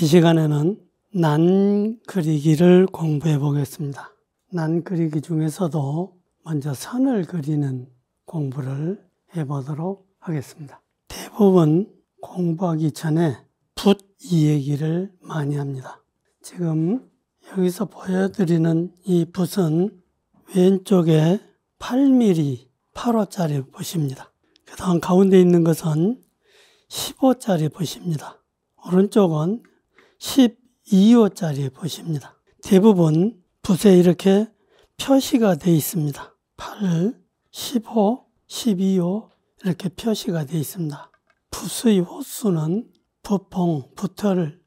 이 시간에는 난 그리기를 공부해 보겠습니다. 난 그리기 중에서도 먼저 선을 그리는 공부를 해 보도록 하겠습니다. 대부분 공부하기 전에 붓 이 얘기를 많이 합니다. 지금 여기서 보여드리는 이 붓은 왼쪽에 8mm 8호짜리 붓입니다. 그 다음 가운데 있는 것은 15짜리 붓입니다. 오른쪽은 12호짜리 보십니다. 대부분 붓에 이렇게 표시가 되어 있습니다. 8, 1 5 12호 이렇게 표시가 되어 있습니다. 붓의 호수는 부퐁, 부털의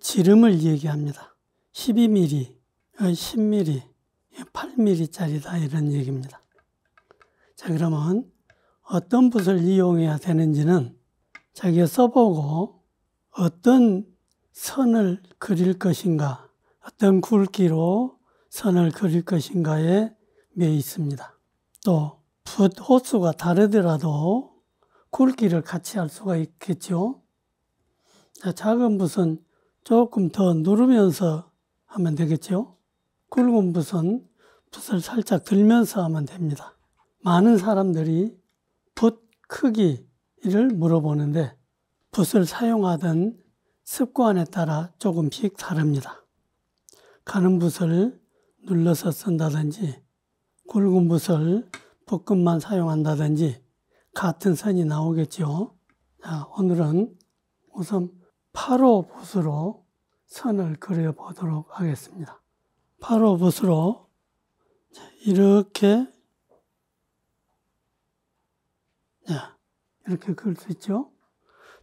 지름을 얘기합니다. 12mm, 10mm, 8mm짜리다 이런 얘기입니다. 자 그러면 어떤 붓을 이용해야 되는지는 자기가 써보고 어떤 선을 그릴 것인가, 어떤 굵기로 선을 그릴 것인가에 매 있습니다. 또, 붓 호수가 다르더라도 굵기를 같이 할 수가 있겠죠. 작은 붓은 조금 더 누르면서 하면 되겠죠. 굵은 붓은 붓을 살짝 들면서 하면 됩니다. 많은 사람들이 붓 크기를 물어보는데 붓을 사용하던 습관에 따라 조금씩 다릅니다. 가는 붓을 눌러서 쓴다든지 굵은 붓을 붓금만 사용한다든지 같은 선이 나오겠죠 자, 오늘은 우선 8호 붓으로 선을 그려보도록 하겠습니다. 8호 붓으로 이렇게 이렇게 그릴 수 있죠.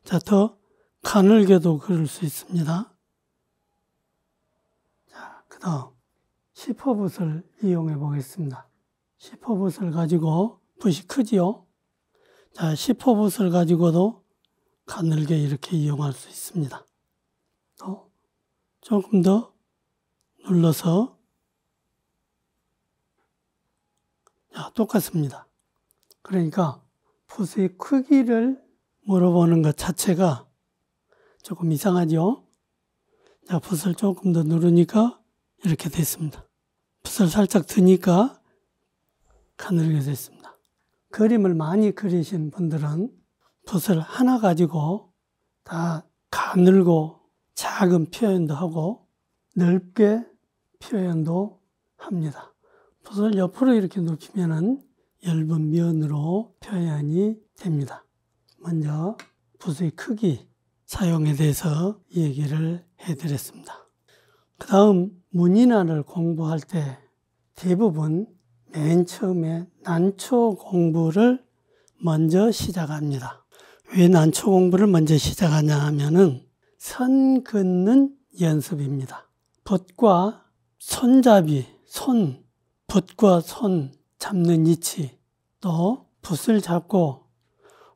자, 더 가늘게도 그럴수 있습니다. 자, 그 다음, 시퍼붓을 이용해 보겠습니다. 시퍼붓을 가지고, 붓이 크지요? 자, 시퍼붓을 가지고도 가늘게 이렇게 이용할 수 있습니다. 또, 조금 더 눌러서, 자, 똑같습니다. 그러니까, 붓의 크기를 물어보는 것 자체가 조금 이상하죠? 자, 붓을 조금 더 누르니까 이렇게 됐습니다. 붓을 살짝 드니까 가늘게 됐습니다. 그림을 많이 그리신 분들은 붓을 하나 가지고 다 가늘고 작은 표현도 하고 넓게 표현도 합니다. 붓을 옆으로 이렇게 눕히면은 엷은 면으로 표현이 됩니다. 먼저 붓의 크기 사용에 대해서 얘기를 해드렸습니다. 그 다음 문인화를 공부할 때 대부분 맨 처음에 난초 공부를 먼저 시작합니다. 왜 난초 공부를 먼저 시작하냐 하면은 선 긋는 연습입니다. 붓과 손잡이, 손, 붓과 손 잡는 위치, 또 붓을 잡고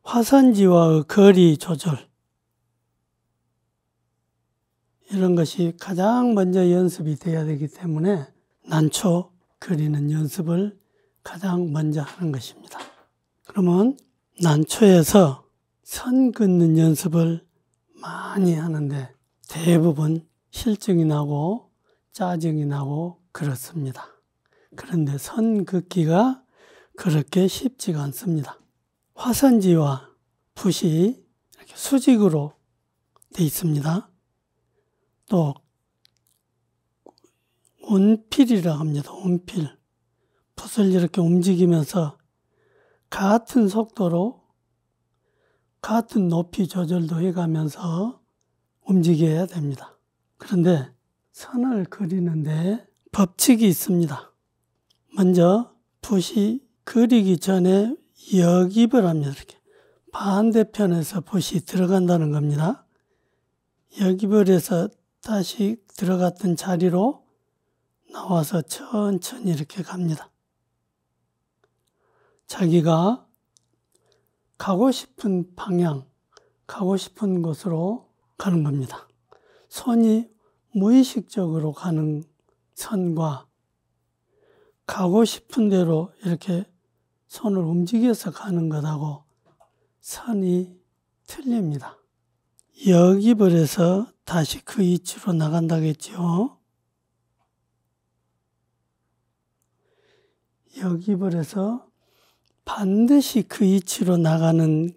화선지와의 거리 조절, 이런 것이 가장 먼저 연습이 되어야 되기 때문에 난초 그리는 연습을 가장 먼저 하는 것입니다. 그러면 난초에서 선 긋는 연습을 많이 하는데 대부분 실증이 나고 짜증이 나고 그렇습니다. 그런데 선 긋기가 그렇게 쉽지가 않습니다. 화선지와 붓이 이렇게 수직으로 돼 있습니다. 또 온필이라 합니다. 온필. 붓을 이렇게 움직이면서 같은 속도로 같은 높이 조절도 해가면서 움직여야 됩니다. 그런데 선을 그리는데 법칙이 있습니다. 먼저 붓이 그리기 전에 역입을 합니다. 이렇게 반대편에서 붓이 들어간다는 겁니다. 역입을 해서 다시 들어갔던 자리로 나와서 천천히 이렇게 갑니다. 자기가 가고 싶은 방향, 가고 싶은 곳으로 가는 겁니다. 손이 무의식적으로 가는 선과 가고 싶은 대로 이렇게 손을 움직여서 가는 것하고 선이 틀립니다. 여기 벌에서 다시 그위치로 나간다겠지요. 역입을 해서 반드시 그위치로 나가는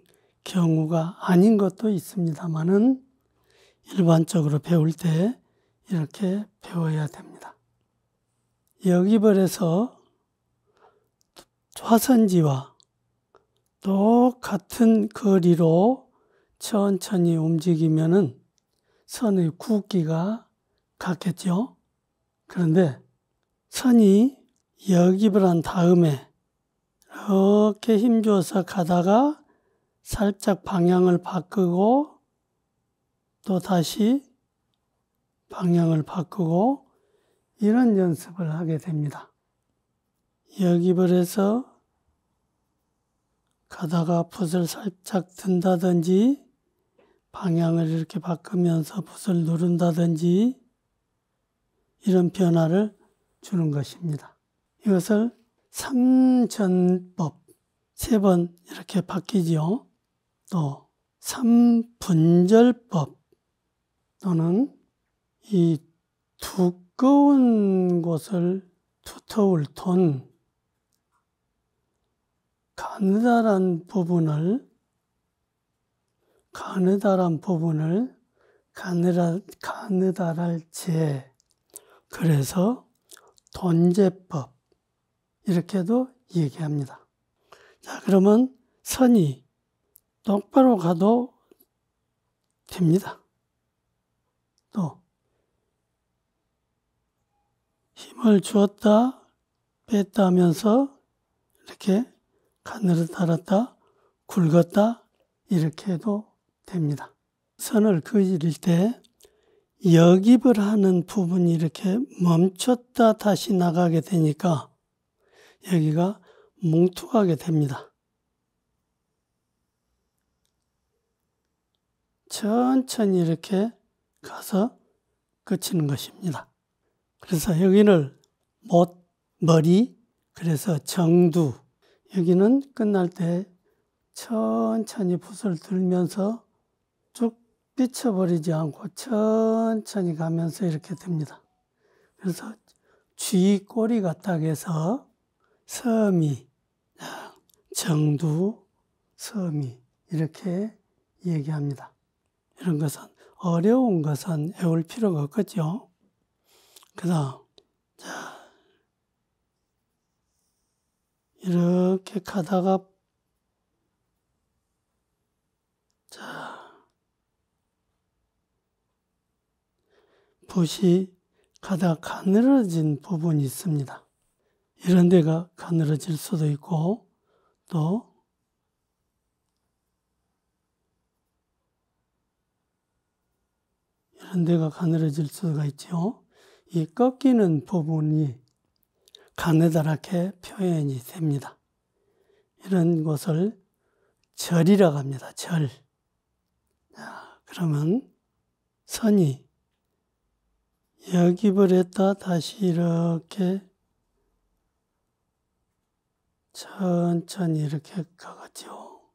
경우가 아닌 것도 있습니다만은 일반적으로 배울 때 이렇게 배워야 됩니다. 여기 벌에서 화선지와 똑같은 거리로 천천히 움직이면은 선의 굵기가 같겠죠? 그런데 선이 여깁을 한 다음에 이렇게 힘줘서 가다가 살짝 방향을 바꾸고 또 다시 방향을 바꾸고 이런 연습을 하게 됩니다. 여깁을 해서 가다가 붓을 살짝 든다든지 방향을 이렇게 바꾸면서 붓을 누른다든지 이런 변화를 주는 것입니다. 이것을 삼전법 세 번 이렇게 바뀌지요. 또 삼분절법 또는 이 두꺼운 곳을 두터울 톤가느다 부분을 가느다란 부분을 가느라, 가느다랄 지 그래서 돈제법. 이렇게도 얘기합니다. 자, 그러면 선이 똑바로 가도 됩니다. 또, 힘을 주었다, 뺐다 하면서 이렇게 가느다랐다 굵었다, 이렇게 해도 됩니다. 선을 그을 때 역입을 하는 부분이 이렇게 멈췄다 다시 나가게 되니까 여기가 뭉툭하게 됩니다. 천천히 이렇게 가서 끝치는 것입니다. 그래서 여기를 못, 머리, 그래서 정두. 여기는 끝날 때 천천히 붓을 들면서 삐쳐버리지 않고 천천히 가면서 이렇게 됩니다. 그래서 쥐 꼬리 가닥에서 섬이, 정두, 섬이 이렇게 얘기합니다. 이런 것은 어려운 것은 외울 필요가 없겠죠. 그다음 이렇게 가다가 붓이 가득 가늘어진 부분이 있습니다. 이런 데가 가늘어질 수도 있고 또 이런 데가 가늘어질 수가 있죠. 이 꺾이는 부분이 가느다랗게 표현이 됩니다. 이런 것을 절이라고 합니다. 절. 그러면 선이 여입을 했다 다시 이렇게 천천히 이렇게 가가지죠더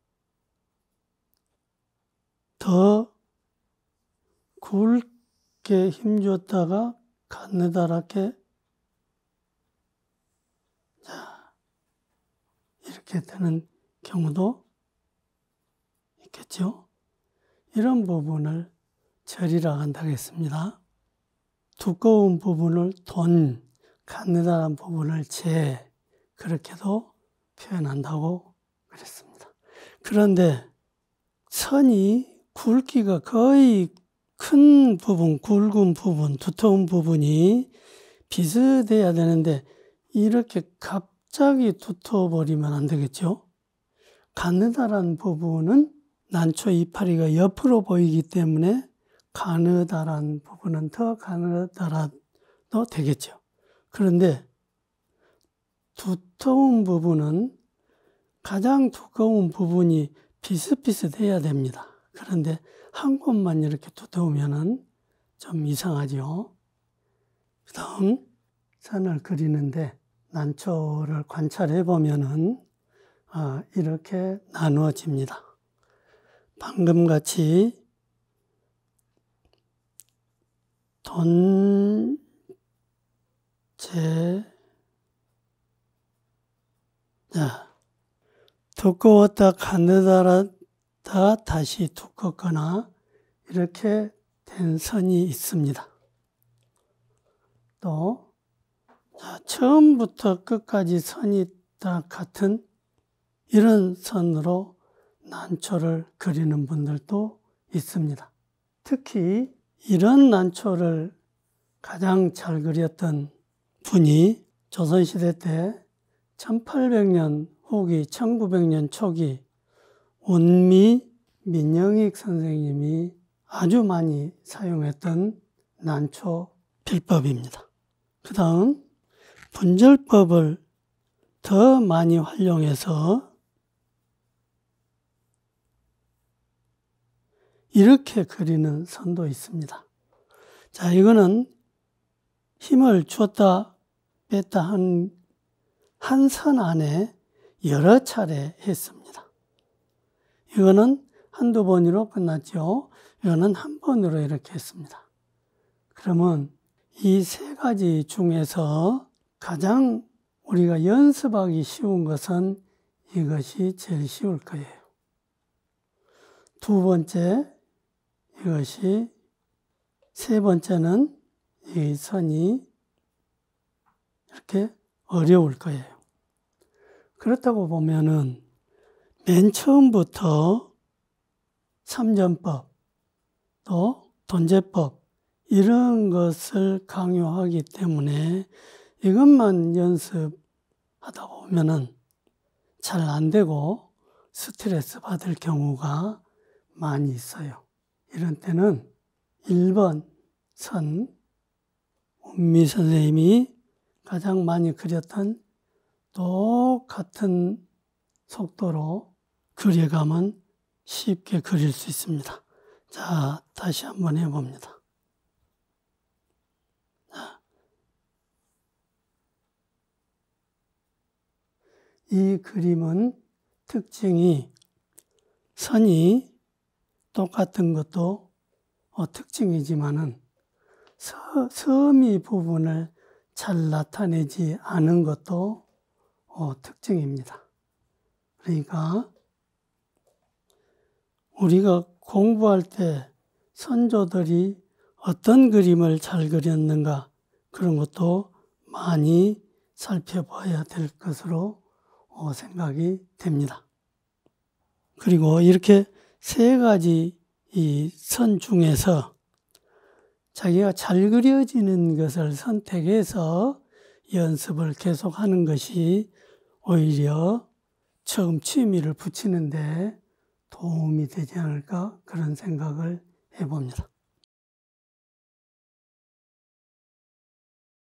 굵게 힘줬다가 가느다랗게 자 이렇게 되는 경우도 있겠죠. 이런 부분을 절이라 한다겠습니다. 두꺼운 부분을 돈, 가느다란 부분을 재, 그렇게도 표현한다고 그랬습니다. 그런데 천이 굵기가 거의 큰 부분, 굵은 부분, 두터운 부분이 비슷해야 되는데 이렇게 갑자기 두터워 버리면 안 되겠죠. 가느다란 부분은 난초 이파리가 옆으로 보이기 때문에 가느다란 부분은 더 가느다라도 되겠죠. 그런데 두터운 부분은 가장 두꺼운 부분이 비슷비슷해야 됩니다. 그런데 한 곳만 이렇게 두터우면은 좀 이상하죠. 그 다음, 산을 그리는데 난초를 관찰해 보면은 아, 이렇게 나누어집니다. 방금 같이 돈, 제자 두꺼웠다 가느다랗다 다시 두껍거나 이렇게 된 선이 있습니다. 또 자, 처음부터 끝까지 선이 다 같은 이런 선으로 난초를 그리는 분들도 있습니다. 특히 이런 난초를 가장 잘 그렸던 분이 조선시대 때 1800년 후기 1900년 초기 온미 민영익 선생님이 아주 많이 사용했던 난초 비법입니다. 그 다음 분절법을 더 많이 활용해서 이렇게 그리는 선도 있습니다. 자, 이거는 힘을 줬다 뺐다 한 한 선 안에 여러 차례 했습니다. 이거는 한두 번으로 끝났죠. 이거는 한 번으로 이렇게 했습니다. 그러면 이 세 가지 중에서 가장 우리가 연습하기 쉬운 것은 이것이 제일 쉬울 거예요. 두 번째, 이것이 세 번째는 이 선이 이렇게 어려울 거예요. 그렇다고 보면은 맨 처음부터 삼전법 또 돈제법 이런 것을 강요하기 때문에 이것만 연습하다 보면은 잘 안 되고 스트레스 받을 경우가 많이 있어요. 이런 때는 1번 선, 운미 선생님이 가장 많이 그렸던 똑같은 속도로 그려가면 쉽게 그릴 수 있습니다. 자, 다시 한번 해봅니다. 이 그림은 특징이 선이 똑같은 것도 어, 특징이지만은 서, 섬이 부분을 잘 나타내지 않은 것도 어, 특징입니다. 그러니까 우리가 공부할 때 선조들이 어떤 그림을 잘 그렸는가 그런 것도 많이 살펴봐야 될 것으로 어, 생각이 됩니다. 그리고 이렇게 세 가지 이 선 중에서 자기가 잘 그려지는 것을 선택해서 연습을 계속하는 것이 오히려 처음 취미를 붙이는데 도움이 되지 않을까 그런 생각을 해봅니다.